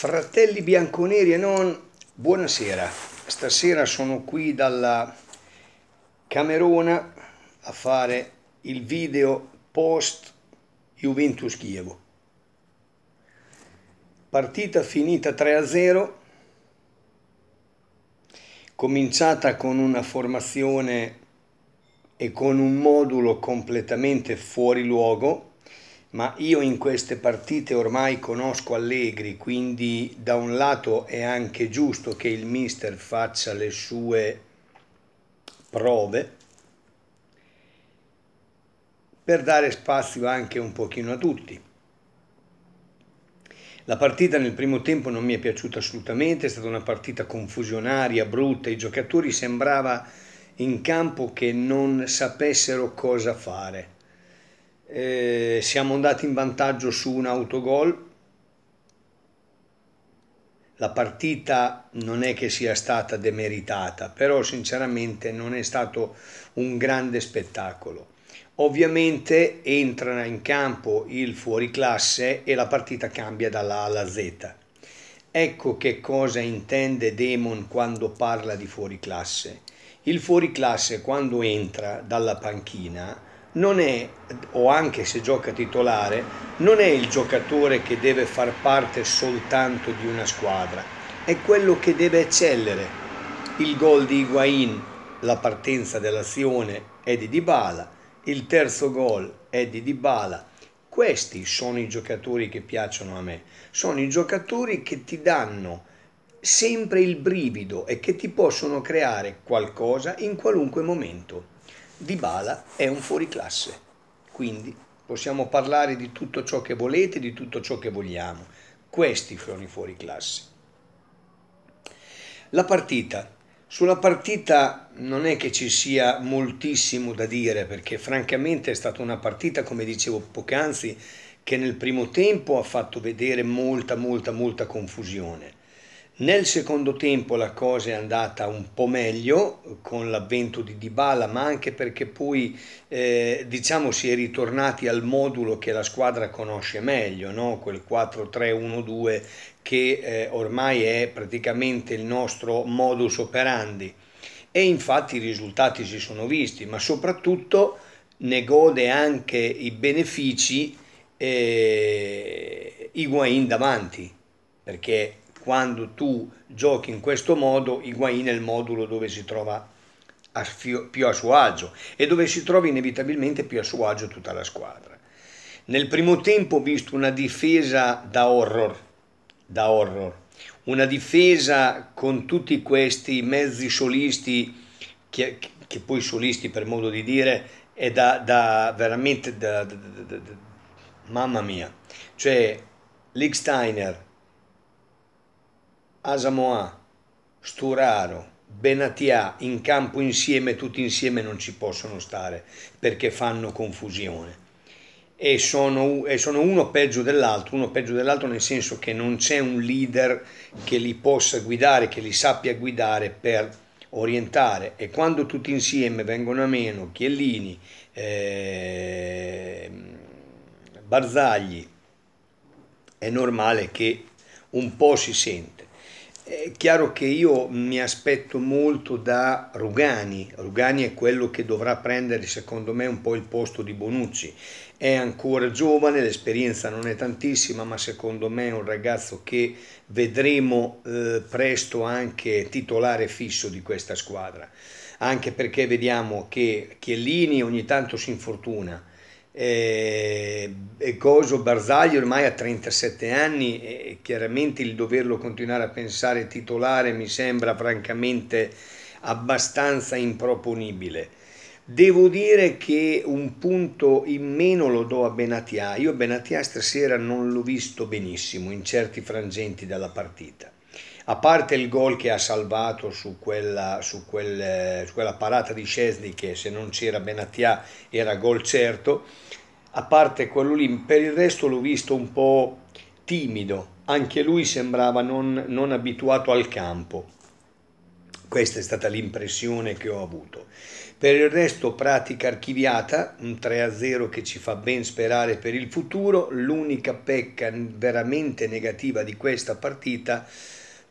Fratelli bianconeri e non, buonasera. Stasera sono qui dalla Camerona a fare il video post Juventus Chievo. Partita finita 3-0, cominciata con una formazione e con un modulo completamente fuori luogo ma io in queste partite ormai conosco Allegri, quindi da un lato è anche giusto che il mister faccia le sue prove per dare spazio anche un pochino a tutti. La partita nel primo tempo non mi è piaciuta assolutamente, è stata una partita confusionaria, brutta, i giocatori sembrava in campo che non sapessero cosa fare eh, siamo andati in vantaggio su un autogol. La partita non è che sia stata demeritata, però sinceramente non è stato un grande spettacolo. Ovviamente entra in campo il fuoriclasse e la partita cambia dalla A alla Z. Ecco che cosa intende Damon quando parla di fuoriclasse il fuoriclasse quando entra dalla panchina non è, o anche se gioca titolare, non è il giocatore che deve far parte soltanto di una squadra, è quello che deve eccellere. Il gol di Higuain, la partenza dell'azione è di Dybala, il terzo gol è di Dybala. Questi sono i giocatori che piacciono a me, sono i giocatori che ti danno sempre il brivido e che ti possono creare qualcosa in qualunque momento. Dybala è un fuoriclasse, quindi possiamo parlare di tutto ciò che volete, di tutto ciò che vogliamo. Questi sono i fuoriclasse. La partita. Sulla partita non è che ci sia moltissimo da dire perché francamente è stata una partita, come dicevo poc'anzi, che nel primo tempo ha fatto vedere molta, molta, molta confusione nel secondo tempo la cosa è andata un po' meglio con l'avvento di Dybala, ma anche perché poi eh, diciamo si è ritornati al modulo che la squadra conosce meglio, no? quel 4-3-1-2 che eh, ormai è praticamente il nostro modus operandi. E infatti i risultati si sono visti, ma soprattutto ne gode anche i benefici eh, Higuain davanti, perché quando tu giochi in questo modo Higuain è il modulo dove si trova a fio, più a suo agio e dove si trova inevitabilmente più a suo agio tutta la squadra. Nel primo tempo ho visto una difesa da horror, da horror, una difesa con tutti questi mezzi solisti, che, che poi solisti per modo di dire, è da, da veramente da, da, da, mamma mia. Cioè, Licksteiner, Asamoa, Sturaro, Benatia in campo insieme, tutti insieme non ci possono stare perché fanno confusione. E sono, e sono uno peggio dell'altro, uno peggio dell'altro nel senso che non c'è un leader che li possa guidare, che li sappia guidare per orientare. E quando tutti insieme vengono a meno Chiellini, eh, Barzagli, è normale che un po' si sente. È chiaro che io mi aspetto molto da Rugani, Rugani è quello che dovrà prendere secondo me un po' il posto di Bonucci, è ancora giovane, l'esperienza non è tantissima, ma secondo me è un ragazzo che vedremo eh, presto anche titolare fisso di questa squadra, anche perché vediamo che Chiellini ogni tanto si infortuna, e, eh, e Coso Barzagli ormai ha 37 anni e chiaramente il doverlo continuare a pensare titolare mi sembra francamente abbastanza improponibile. Devo dire che un punto in meno lo do a Benatia. Io Benatia stasera non l'ho visto benissimo in certi frangenti della partita a parte il gol che ha salvato su quella, su quel, su quella parata di Scesni che se non c'era Benatia era gol certo, a parte quello lì, per il resto l'ho visto un po' timido, anche lui sembrava non, non abituato al campo. Questa è stata l'impressione che ho avuto. Per il resto pratica archiviata, un 3-0 che ci fa ben sperare per il futuro, l'unica pecca veramente negativa di questa partita è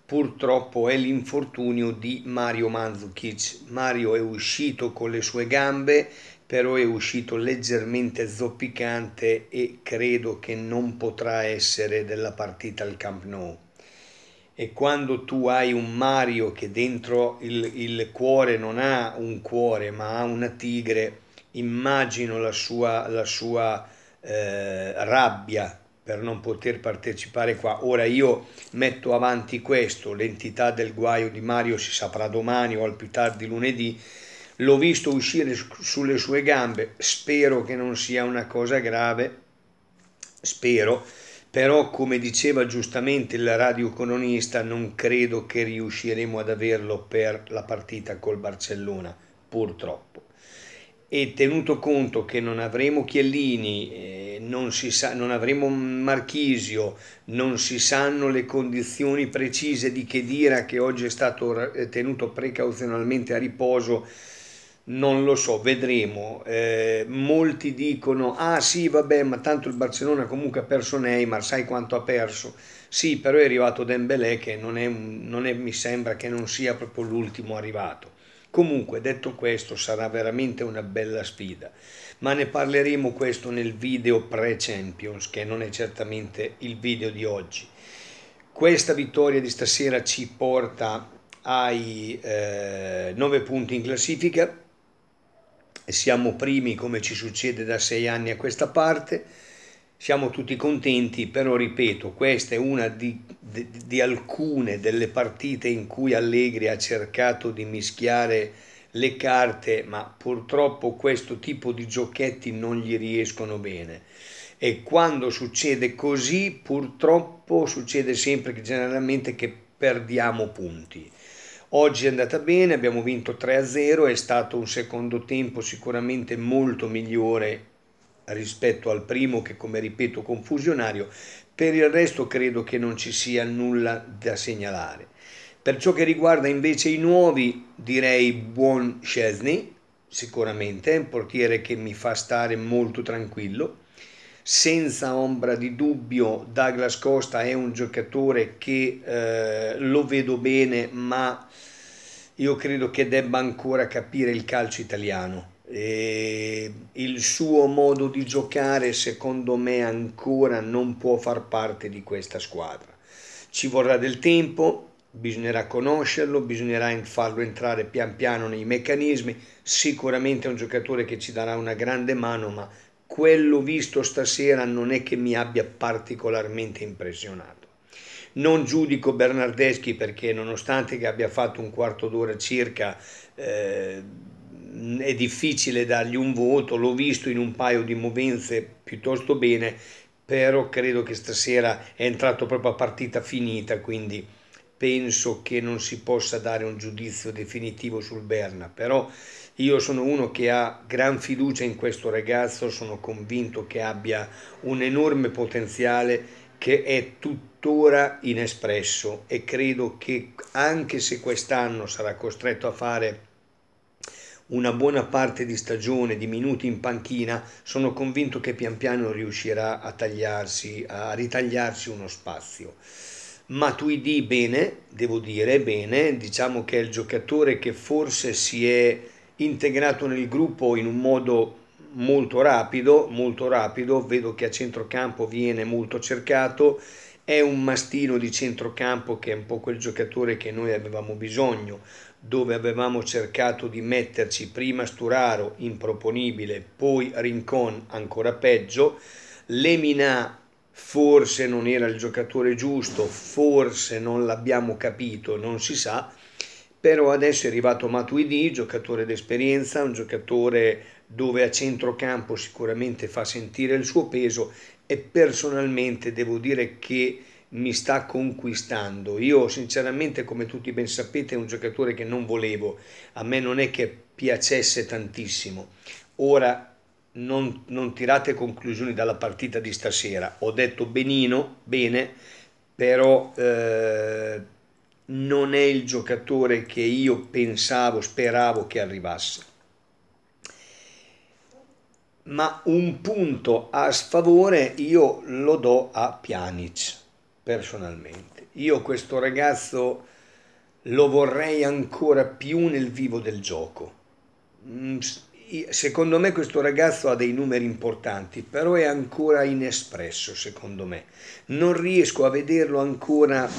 purtroppo è l'infortunio di Mario Mandzukic. Mario è uscito con le sue gambe, però è uscito leggermente zoppicante e credo che non potrà essere della partita al Camp Nou. E quando tu hai un Mario che dentro il, il cuore non ha un cuore ma ha una tigre, immagino la sua, la sua eh, rabbia per non poter partecipare qua. Ora io metto avanti questo, l'entità del guaio di Mario si saprà domani o al più tardi lunedì, l'ho visto uscire sulle sue gambe, spero che non sia una cosa grave, spero, però come diceva giustamente il radiocolonista non credo che riusciremo ad averlo per la partita col Barcellona, purtroppo e tenuto conto che non avremo Chiellini, eh, non, sa, non, avremo Marchisio, non si sanno le condizioni precise di che dire che oggi è stato eh, tenuto precauzionalmente a riposo, non lo so, vedremo. Eh, molti dicono, ah sì vabbè, ma tanto il Barcellona comunque ha perso Neymar, sai quanto ha perso? Sì, però è arrivato Dembélé che non, è, non è, mi sembra che non sia proprio l'ultimo arrivato Comunque, detto questo, sarà veramente una bella sfida, ma ne parleremo questo nel video pre-Champions, che non è certamente il video di oggi. Questa vittoria di stasera ci porta ai eh, 9 punti in classifica, siamo primi come ci succede da 6 anni a questa parte, siamo tutti contenti, però ripeto, questa è una di, di, di, alcune delle partite in cui Allegri ha cercato di mischiare le carte, ma purtroppo questo tipo di giochetti non gli riescono bene. E quando succede così, purtroppo succede sempre che generalmente che perdiamo punti. Oggi è andata bene, abbiamo vinto 3-0, è stato un secondo tempo sicuramente molto migliore rispetto al primo che come ripeto confusionario, per il resto credo che non ci sia nulla da segnalare. Per ciò che riguarda invece i nuovi, direi buon Scesni, sicuramente, è un portiere che mi fa stare molto tranquillo. Senza ombra di dubbio Douglas Costa è un giocatore che eh, lo vedo bene, ma io credo che debba ancora capire il calcio italiano e eh, il suo modo di giocare secondo me ancora non può far parte di questa squadra. Ci vorrà del tempo, bisognerà conoscerlo, bisognerà farlo entrare pian piano nei meccanismi, sicuramente è un giocatore che ci darà una grande mano, ma quello visto stasera non è che mi abbia particolarmente impressionato. Non giudico Bernardeschi perché nonostante che abbia fatto un quarto d'ora circa eh, è difficile dargli un voto, l'ho visto in un paio di movenze piuttosto bene, però credo che stasera è entrato proprio a partita finita, quindi penso che non si possa dare un giudizio definitivo sul Berna, però io sono uno che ha gran fiducia in questo ragazzo, sono convinto che abbia un enorme potenziale che è tuttora inespresso e credo che anche se quest'anno sarà costretto a fare una buona parte di stagione di minuti in panchina, sono convinto che pian piano riuscirà a tagliarsi, a ritagliarsi uno spazio. Matuidi bene, devo dire bene, diciamo che è il giocatore che forse si è integrato nel gruppo in un modo molto rapido, molto rapido, vedo che a centrocampo viene molto cercato, è un mastino di centrocampo che è un po' quel giocatore che noi avevamo bisogno, dove avevamo cercato di metterci prima Sturaro, improponibile, poi Rincon, ancora peggio, Lemina forse non era il giocatore giusto, forse non l'abbiamo capito, non si sa, però adesso è arrivato Matuidi, giocatore d'esperienza, un giocatore dove a centrocampo sicuramente fa sentire il suo peso e personalmente devo dire che mi sta conquistando. Io sinceramente, come tutti ben sapete, è un giocatore che non volevo, a me non è che piacesse tantissimo. Ora non, non tirate conclusioni dalla partita di stasera, ho detto benino, bene, però eh, non è il giocatore che io pensavo, speravo che arrivasse. Ma un punto a sfavore io lo do a Pjanic personalmente. Io questo ragazzo lo vorrei ancora più nel vivo del gioco. Mm, secondo me questo ragazzo ha dei numeri importanti, però è ancora inespresso, secondo me. Non riesco a vederlo ancora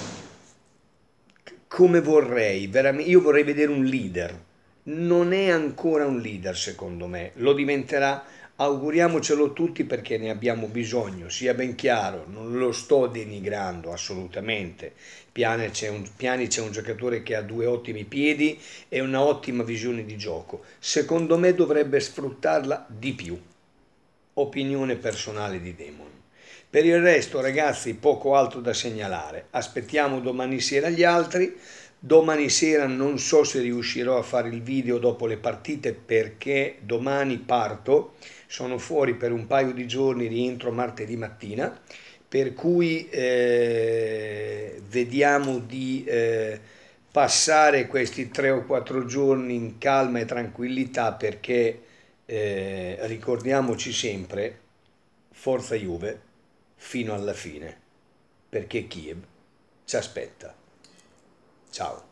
come vorrei, veramente. Io vorrei vedere un leader. Non è ancora un leader, secondo me. Lo diventerà Auguriamocelo tutti perché ne abbiamo bisogno, sia ben chiaro, non lo sto denigrando assolutamente. Piani c'è, un, Piani c'è un giocatore che ha due ottimi piedi e una ottima visione di gioco. Secondo me dovrebbe sfruttarla di più. Opinione personale di Demon. Per il resto, ragazzi, poco altro da segnalare. Aspettiamo domani sera gli altri. Domani sera non so se riuscirò a fare il video dopo le partite perché domani parto sono fuori per un paio di giorni, rientro martedì mattina, per cui eh, vediamo di eh, passare questi tre o quattro giorni in calma e tranquillità perché eh, ricordiamoci sempre Forza Juve fino alla fine, perché Kiev ci aspetta. Ciao.